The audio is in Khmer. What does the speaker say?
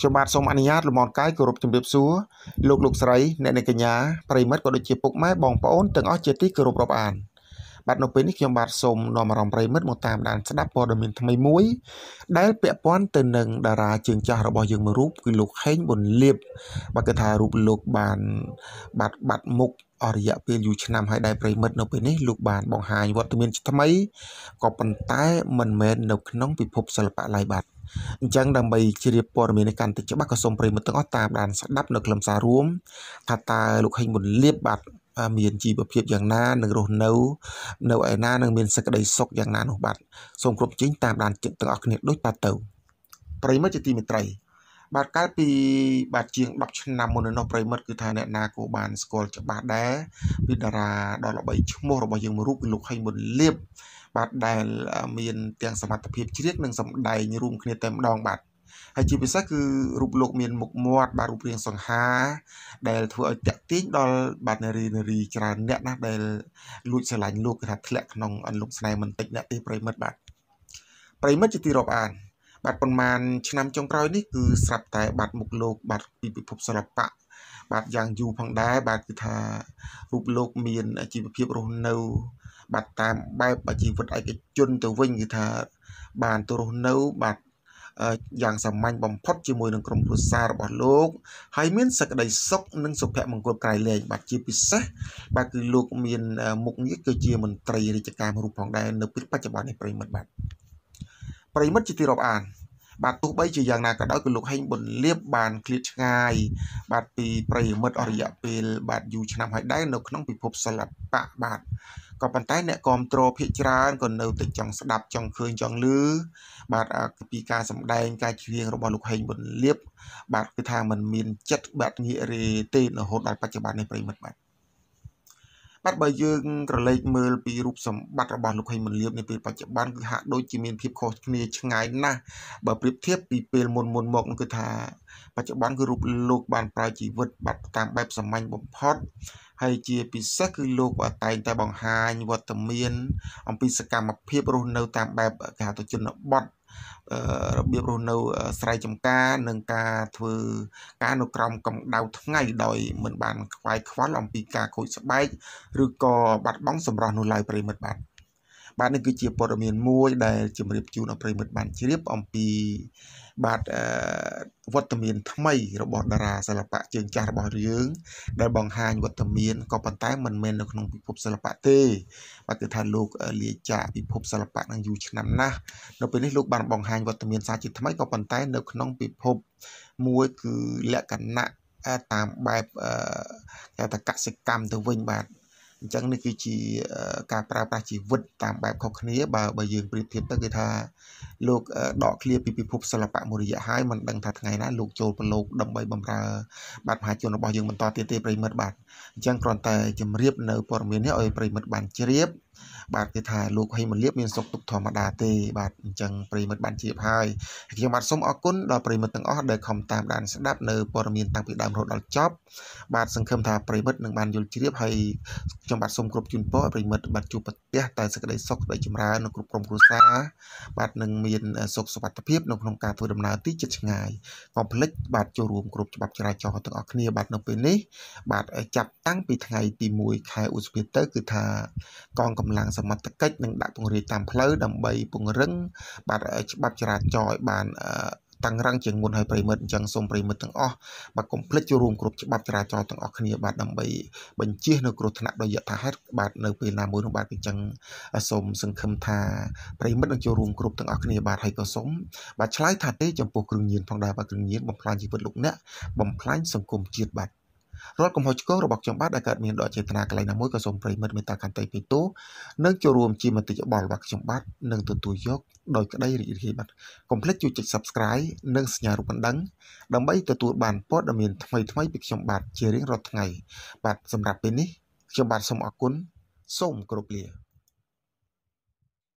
ខ្ញុំបាទសូមអនុញ្ញាតលំអរកាយគោរពជំរាបសួរលោកលោកស្រីអ្នកនាងកញ្ញាប្រិមិត្តក៏ដូចជាពុកម៉ែបងប្អូនទាំងអស់ជាទីគោរពរាប់អាន។បាទនៅពេលនេះខ្ញុំបាទសូមនាំអារម្មណ៍ប្រិមិត្តមកតាមដានស្ដាប់ព័ត៌មានថ្មីមួយដែលពាក់ព័ន្ធទៅនឹងតារាជើងចាស់របស់យើងមួយរូបគឺលោកហេងប៊ុនលៀបបាទគេថារូបលោកបានបាត់បាត់មុខអររយៈពេលយូរឆ្នាំហើយដែលប្រិមិត្តនៅពេលនេះលោកបានបង្ហាញវត្តមានថ្មីក៏ប៉ុន្តែមិនមែននៅក្នុងពិភពសិល្បៈឡើយបាទអញ្ចឹងដើម្បីជ្រាបព័ត៌មាននេះកាន់តែច្បាស់ក៏សូមប្រិមិត្តទាំងអស់តាមដានស្ដាប់នៅក្រុមសាររួមថាតើលោកហេងប៊ុនលៀបបាទថាមានជីវភាពយ៉ាងណានឹងរស់នៅនៅឯណានឹងមានសេចក្តីសុខយ៉ាងណានោះបាទសូមគ្រប់ជិញតាមដានចិត្តទាំងអស់គ្នាដូចតទៅប្រិមិត្តជាទីមេត្រីបាទកាលពីបាទជាង10ឆ្នាំមុននោះប្រិមិត្តគឺថាអ្នកណាក៏បានស្គាល់ច្បាស់ដែរពីតារាដ៏ល្បីឈ្មោះរបស់យើងមួយរូបគឺលោកហៃមុនលៀបបាទដែលមានទាំងសមត្ថភាពជ្រៀតនិងសម្ដែងរួមគ្នាតែម្ដងបាទហើយជាពិសេសគឺរូបលោកមានមុខមាត់បាទរូបរាងសង្ហា ដែលធ្វើឲ្យតាក់ទាញដល់បាទនារីនារីច្រើនអ្នកណាដែលលួចស្រឡាញ់លោកគេថាធ្លាក់ក្នុងអន្លង់ស្នេហ៍មិនតិចអ្នកទេប្រិមិត្តបាទប្រិមិត្តជាទីរាប់អាន បាទប៉ុន្មានឆ្នាំចុងក្រោយនេះគឺស្រាប់តែបាត់មុខលោកបាត់ពីពិភពសិល្បៈបាទយ៉ាងយូរផងដែរបាទគឺថារូបលោកមានអាជីវភាពរស់នៅ បាទតាមបែបអាជីវិតឯកជនទៅវិញគឺថាបានទៅរស់នៅបាទយ៉ាងសាមញ្ញបំផុតជាមួយនឹងក្រុមគ្រួសាររបស់លោក ហើយមានសេចក្តីសុខនិងសុភមង្គលក្រៃលែងបាទជាពិសេសបាទគឺលោក មាន មុខងារគឺជាមន្ត្រីរាជការរូបផងដែរនៅពេលបច្ចុប្បន្ននេះប្រិមិត្តបាទប្រិមិត្តជាទីរាប់អាន បាទទោះបីជាយ៉ាងណាក៏ដោយគឺលោកហេងប៊ុនលៀបបានឃ្លាតឆ្ងាយបាទពីប្រិមិត្តអរិយៈពេល បាទយូរឆ្នាំហើយដែរនៅក្នុងពិភពសិល្បៈបាទក៏ប៉ុន្តែអ្នកគ្រប់គ្រងភាកច្រើនក៏នៅតែចង់ស្ដាប់ចង់ឃើញចង់ឮបាទពីការសម្ដែងការច្រៀងរបស់លោកហេងប៊ុនលៀបបាទគឺថាมันមានចិត្តបាទងាករេទេរហូតដល់បច្ចុប្បន្ននេះប្រិមិត្តបាទបាទបើយើងក្រឡេកមើលពីរូបសម្បត្តិរបស់លោកខេមលៀបនៅពេលបច្ចុប្បន្នគឺហាក់ដូចជាមានភាពខុសគ្នាឆ្ងាយណាស់បើប្រៀបធៀបពីពេលមុនមុនមកនោះគឺថា បច្ចុប្បន្នគឺរូបលោកបានប្រើជីវិត បាត់តាមបែបសាមញ្ញបំផុតហើយជាពិសេសគឺលោកតែងតែបង្ហាញវត្តមាន អំពីសកម្មភាពរស់នៅតាមបែបគេហៅទៅជនបទរបៀបរស់នៅស្រ័យចំការនិងការធ្វើការនៅក្រោមកម្ដៅថ្ងៃដោយមិន បានខ្វាយខ្វល់អំពីការខូចស្បែកឬក៏បាត់បង់សម្រស់នោះឡើយប្រិមិត្តបាទបាទនេះគឺជាព័ត៌មានមួយ ដែលជម្រាបជូនអប្រិមិត្តបានជ្រាបអំពីបាទវត្តមាន ថ្មីរបស់តារាសិល្បៈជើងចាស់របស់យើងដែលបង្ហាញវត្តមានក៏ប៉ុន្តែមិនមែននៅក្នុងពិភពសិល្បៈទេបាទគឺថាលោកលាចាកពិភពសិល្បៈនឹងយូរឆ្នាំណាស់នៅពេលនេះលោកបានបង្ហាញវត្តមានសារជាថ្មីក៏ប៉ុន្តែនៅក្នុងពិភពមួយគឺលក្ខណៈតាមបែបគេថាកសិកម្មទៅវិញបាទអញ្ចឹងនេះគឺជា ការប្រើប្រាស់ជីវិតតាមបែបខុសគ្នាបើបើយើងប្រៀបធៀបទៅគឺថាលោកដកឃ្លាពីពិភពសិល្បៈមួយរយៈហើយមិនដឹងថាថ្ងៃណាលោកចូលប្រឡូកដើម្បីបំរើបាទមហាជនរបស់យើងបន្តទៀតទេប្រិមិត្តបាទអញ្ចឹងគ្រាន់តែជម្រាប នៅព័ត៌មាននេះឲ្យប្រិមិត្តបានជ្រាបបាទគេថាលោកហេមលៀបមានសុខទុក្ខធម្មតាទេ បាទអញ្ចឹងប្រិមិត្តបានជៀបហើយខ្ញុំបាទសូមអរគុណដល់ប្រិមិត្តទាំងអស់ដែលខំតាមដានស្ដាប់នៅព័ត៌មានតាំងពីដើមរហូតដល់ចប់បាទសង្ឃឹមថាប្រិមិត្តនឹងបានយល់ជ្រាបហើយខ្ញុំបាទសូមគ្រប់ជូនពរឲ្យប្រិមិត្តបាទជួបប្រទះតែសេចក្តីសុខសេចក្តីចម្រើននៅគ្រប់ក្រុមគ្រួសារបាទនឹងមានសុខសុវត្ថិភាពនៅក្នុងការធ្វើដំណើរទីជិតឆ្ងាយកុំភ្លេចបាទចូលរួមគ្រប់ច្បាប់ចរាចរណ៍ទាំងអស់គ្នាបាទនៅពេលនេះបាទចាប់តាំងពីថ្ងៃទី1ខែឧសភាទៅគឺថាកងកម្លាំងសមត្ថកិច្ចនិងដាក់ពង្រាយតាមផ្លូវដើម្បីពង្រឹងបាទច្បាប់ចរាចរណ៍ឲ្យបានតឹងរឹងជាងមុនហើយប្រិមិត្តអញ្ចឹងសូមប្រិមិត្តទាំងអស់បាទកុំភ្លេចចូលរួមគ្រប់ច្បាប់ចរាចរណ៍ទាំងអស់គ្នាបាទដើម្បីបញ្ជៀសនៅគ្រោះថ្នាក់ដោយយថាហេតុបាទនៅពេលណាមួយនោះបាទអញ្ចឹងសូមសង្ឃឹមថាប្រិមិត្តនឹងចូលរួមគ្រប់ទាំងអស់គ្នាបាទហើយក៏សូមបាទឆ្លើយថាទេចំពោះគ្រឿងញៀនផងដែរបាទគ្រឿងញៀនបំផ្លាញជីវិតលោកអ្នកបំផ្លាញសង្គមជាតិបាទរាល់កំហុសឆ្គងរបស់ខ្ញុំបាទដែលកើតមានដោយចេតនាកន្លែងណាមួយក៏សូមប្រិមិត្តមេត្តាកន្តីពីទូនិងចូលរួមជាមតិយោបល់របស់ខ្ញុំបាទនិងទទួលយកដោយក្តីរីករាយបាទកុំភ្លេចជួយចុច Subscribe និងសញ្ញារូបបណ្ដឹងដើម្បីទទួលបានព័ត៌មានថ្មីថ្មីពីខ្ញុំបាទជារៀងរាល់ថ្ងៃ បាទសម្រាប់ពេលនេះខ្ញុំបាទសូមអរគុណសូមគោរពលា